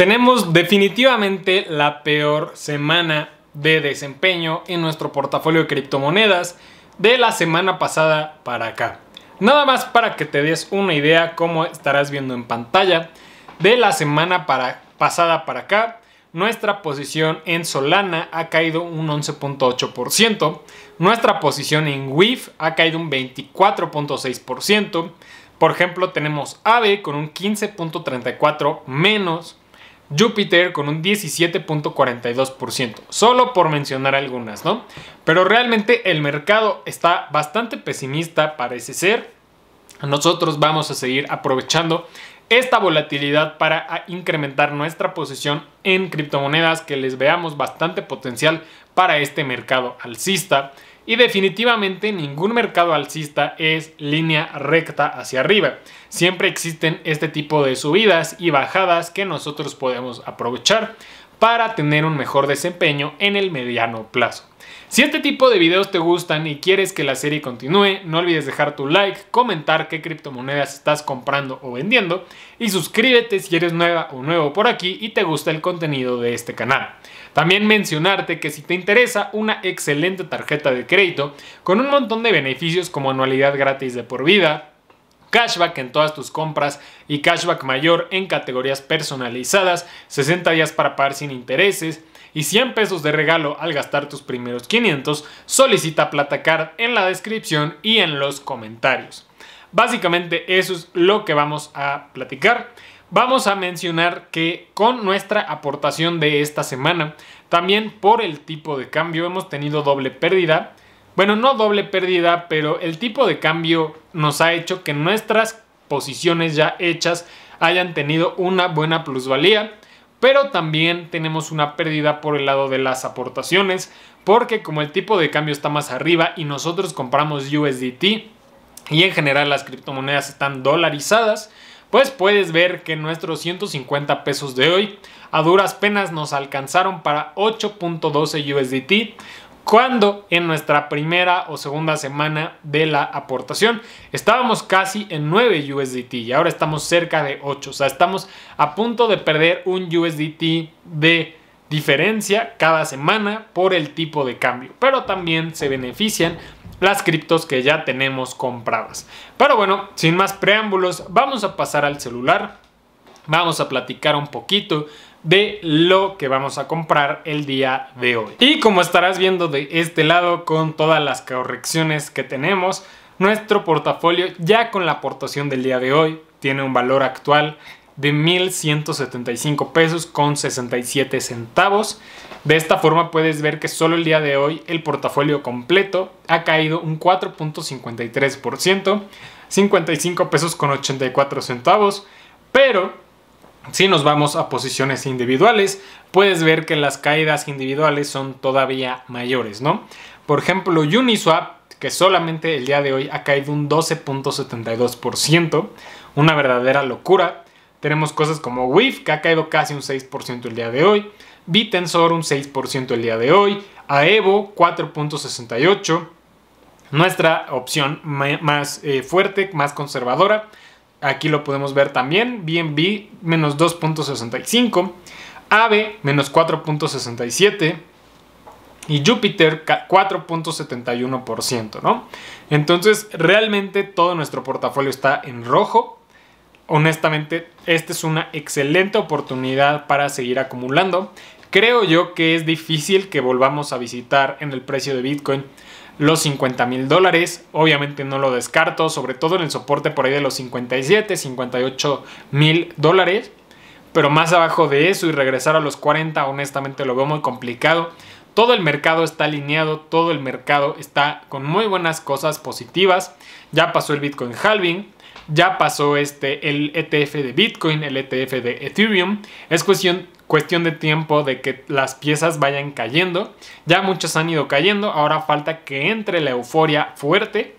Tenemos definitivamente la peor semana de desempeño en nuestro portafolio de criptomonedas de la semana pasada para acá. Nada más para que te des una idea como estarás viendo en pantalla de la semana pasada para acá. Nuestra posición en Solana ha caído un 11.8%, nuestra posición en WIF ha caído un 24.6%, por ejemplo tenemos AVE con un 15.34 menos, Júpiter con un 17.42%, solo por mencionar algunas, ¿no? Pero realmente el mercado está bastante pesimista, parece ser. Nosotros vamos a seguir aprovechando esta volatilidad para ah, incrementar nuestra posición en criptomonedas que les veamos bastante potencial para este mercado alcista. Y definitivamente ningún mercado alcista es línea recta hacia arriba. Siempre existen este tipo de subidas y bajadas que nosotros podemos aprovechar para tener un mejor desempeño en el mediano plazo. Si este tipo de videos te gustan y quieres que la serie continúe, no olvides dejar tu like, comentar qué criptomonedas estás comprando o vendiendo y suscríbete si eres nueva o nuevo por aquí y te gusta el contenido de este canal. También mencionarte que si te interesa una excelente tarjeta de crédito con un montón de beneficios como anualidad gratis de por vida, cashback en todas tus compras y cashback mayor en categorías personalizadas, 60 días para pagar sin intereses, y 100 pesos de regalo al gastar tus primeros 500, solicita platacar en la descripción y en los comentarios. Básicamente eso es lo que vamos a platicar. Vamos a mencionar que con nuestra aportación de esta semana, también por el tipo de cambio hemos tenido doble pérdida. Bueno, no doble pérdida, pero el tipo de cambio nos ha hecho que nuestras posiciones ya hechas hayan tenido una buena plusvalía pero también tenemos una pérdida por el lado de las aportaciones, porque como el tipo de cambio está más arriba y nosotros compramos USDT y en general las criptomonedas están dolarizadas, pues puedes ver que nuestros 150 pesos de hoy a duras penas nos alcanzaron para 8.12 USDT, cuando en nuestra primera o segunda semana de la aportación estábamos casi en 9 USDT y ahora estamos cerca de 8. O sea, estamos a punto de perder un USDT de diferencia cada semana por el tipo de cambio. Pero también se benefician las criptos que ya tenemos compradas. Pero bueno, sin más preámbulos, vamos a pasar al celular. Vamos a platicar un poquito de lo que vamos a comprar el día de hoy. Y como estarás viendo de este lado con todas las correcciones que tenemos, nuestro portafolio ya con la aportación del día de hoy tiene un valor actual de 1.175 pesos con 67 centavos. De esta forma puedes ver que solo el día de hoy el portafolio completo ha caído un 4.53%, 55 pesos con 84 centavos, pero si nos vamos a posiciones individuales, puedes ver que las caídas individuales son todavía mayores, ¿no? Por ejemplo, Uniswap, que solamente el día de hoy ha caído un 12.72%, una verdadera locura. Tenemos cosas como WIF, que ha caído casi un 6% el día de hoy, Bitensor un 6% el día de hoy, Aevo 4.68%, nuestra opción más eh, fuerte, más conservadora, aquí lo podemos ver también, BNB menos 2.65, AVE menos 4.67 y Júpiter 4.71%, ¿no? Entonces, realmente todo nuestro portafolio está en rojo. Honestamente, esta es una excelente oportunidad para seguir acumulando. Creo yo que es difícil que volvamos a visitar en el precio de Bitcoin los 50 mil dólares. Obviamente no lo descarto, sobre todo en el soporte por ahí de los 57, 58 mil dólares. Pero más abajo de eso y regresar a los 40, honestamente lo veo muy complicado. Todo el mercado está alineado, todo el mercado está con muy buenas cosas positivas. Ya pasó el Bitcoin halving, ya pasó este, el ETF de Bitcoin, el ETF de Ethereum. Es cuestión cuestión de tiempo de que las piezas vayan cayendo. Ya muchas han ido cayendo, ahora falta que entre la euforia fuerte.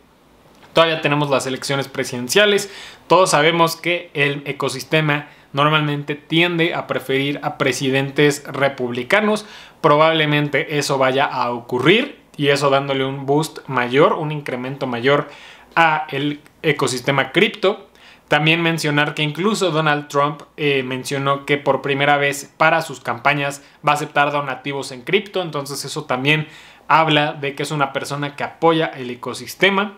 Todavía tenemos las elecciones presidenciales. Todos sabemos que el ecosistema normalmente tiende a preferir a presidentes republicanos. Probablemente eso vaya a ocurrir y eso dándole un boost mayor, un incremento mayor a el ecosistema cripto. También mencionar que incluso Donald Trump eh, mencionó que por primera vez para sus campañas va a aceptar donativos en cripto, entonces eso también habla de que es una persona que apoya el ecosistema.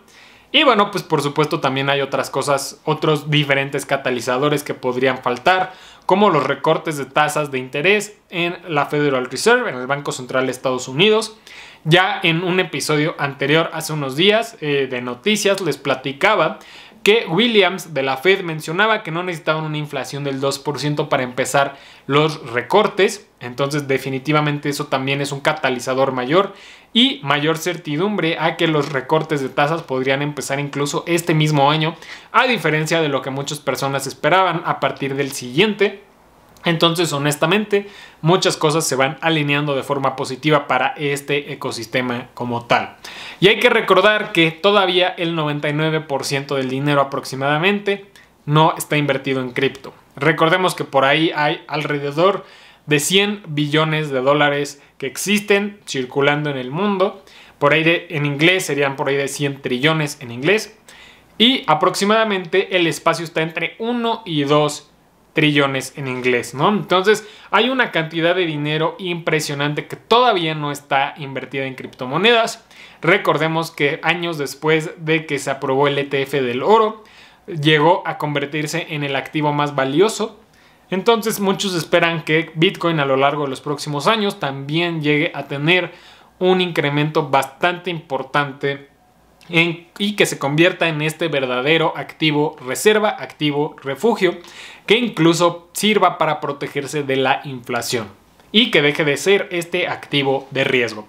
Y bueno, pues por supuesto también hay otras cosas, otros diferentes catalizadores que podrían faltar, como los recortes de tasas de interés en la Federal Reserve, en el Banco Central de Estados Unidos. Ya en un episodio anterior, hace unos días, eh, de noticias, les platicaba que Williams de la Fed mencionaba que no necesitaban una inflación del 2% para empezar los recortes. Entonces definitivamente eso también es un catalizador mayor y mayor certidumbre a que los recortes de tasas podrían empezar incluso este mismo año, a diferencia de lo que muchas personas esperaban a partir del siguiente. Entonces, honestamente, muchas cosas se van alineando de forma positiva para este ecosistema como tal. Y hay que recordar que todavía el 99% del dinero aproximadamente no está invertido en cripto. Recordemos que por ahí hay alrededor de 100 billones de dólares que existen circulando en el mundo. Por ahí en inglés serían por ahí de 100 trillones en inglés. Y aproximadamente el espacio está entre 1 y 2 trillones en inglés, ¿no? Entonces hay una cantidad de dinero impresionante que todavía no está invertida en criptomonedas. Recordemos que años después de que se aprobó el ETF del oro, llegó a convertirse en el activo más valioso. Entonces muchos esperan que Bitcoin a lo largo de los próximos años también llegue a tener un incremento bastante importante y que se convierta en este verdadero activo reserva, activo refugio, que incluso sirva para protegerse de la inflación y que deje de ser este activo de riesgo.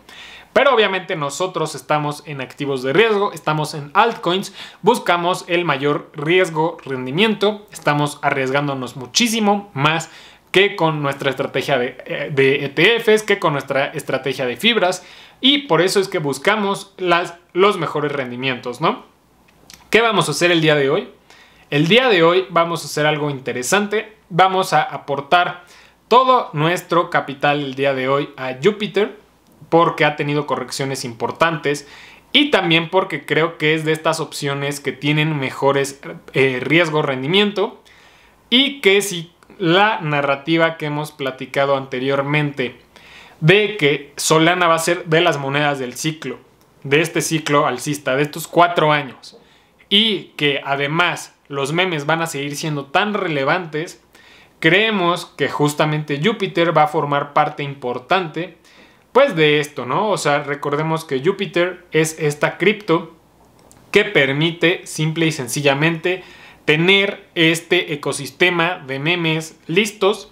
Pero obviamente nosotros estamos en activos de riesgo, estamos en altcoins, buscamos el mayor riesgo rendimiento, estamos arriesgándonos muchísimo más que con nuestra estrategia de ETFs, eh, e que con nuestra estrategia de fibras, y por eso es que buscamos las, los mejores rendimientos, ¿no? ¿Qué vamos a hacer el día de hoy? El día de hoy vamos a hacer algo interesante, vamos a aportar todo nuestro capital el día de hoy a Júpiter porque ha tenido correcciones importantes y también porque creo que es de estas opciones que tienen mejores riesgos eh, riesgo-rendimiento y que si la narrativa que hemos platicado anteriormente de que Solana va a ser de las monedas del ciclo, de este ciclo alcista, de estos cuatro años. Y que además los memes van a seguir siendo tan relevantes, creemos que justamente Júpiter va a formar parte importante, pues de esto, ¿no? O sea, recordemos que Júpiter es esta cripto que permite simple y sencillamente tener este ecosistema de memes listos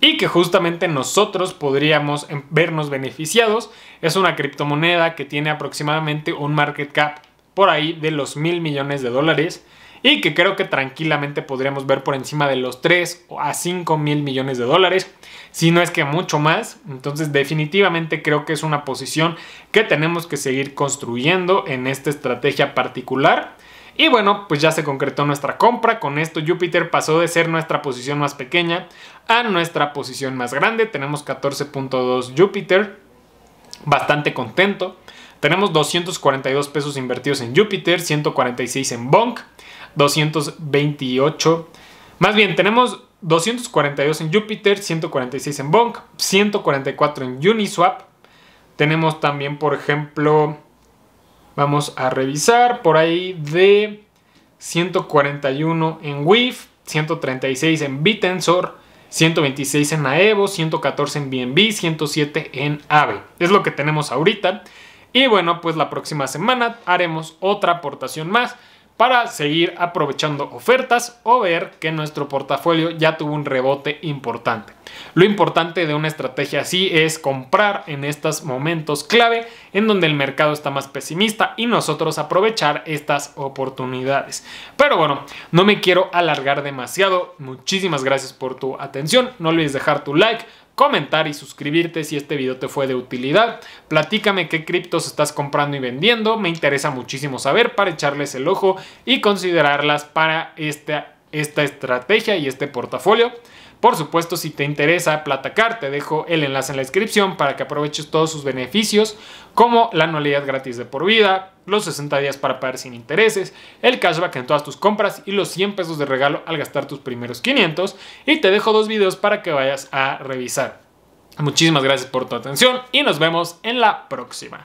y que justamente nosotros podríamos em, vernos beneficiados. Es una criptomoneda que tiene aproximadamente un market cap por ahí de los mil millones de dólares y que creo que tranquilamente podríamos ver por encima de los 3 a 5 mil millones de dólares, si no es que mucho más. Entonces definitivamente creo que es una posición que tenemos que seguir construyendo en esta estrategia particular. Y bueno, pues ya se concretó nuestra compra. Con esto Júpiter pasó de ser nuestra posición más pequeña a nuestra posición más grande. Tenemos 14.2 Júpiter. Bastante contento. Tenemos 242 pesos invertidos en Júpiter, 146 en Bonk, 228. Más bien, tenemos 242 en Júpiter, 146 en Bonk, 144 en Uniswap. Tenemos también, por ejemplo, Vamos a revisar por ahí de 141 en WIF, 136 en Bitensor, 126 en AEVO, 114 en BNB, 107 en AVE. Es lo que tenemos ahorita. Y bueno, pues la próxima semana haremos otra aportación más para seguir aprovechando ofertas o ver que nuestro portafolio ya tuvo un rebote importante. Lo importante de una estrategia así es comprar en estos momentos clave en donde el mercado está más pesimista y nosotros aprovechar estas oportunidades. Pero bueno, no me quiero alargar demasiado. Muchísimas gracias por tu atención. No olvides dejar tu like, comentar y suscribirte si este video te fue de utilidad. Platícame qué criptos estás comprando y vendiendo. Me interesa muchísimo saber para echarles el ojo y considerarlas para esta, esta estrategia y este portafolio. Por supuesto, si te interesa Platacar, te dejo el enlace en la descripción para que aproveches todos sus beneficios, como la anualidad gratis de por vida, los 60 días para pagar sin intereses, el cashback en todas tus compras y los 100 pesos de regalo al gastar tus primeros 500. Y te dejo dos videos para que vayas a revisar. Muchísimas gracias por tu atención y nos vemos en la próxima.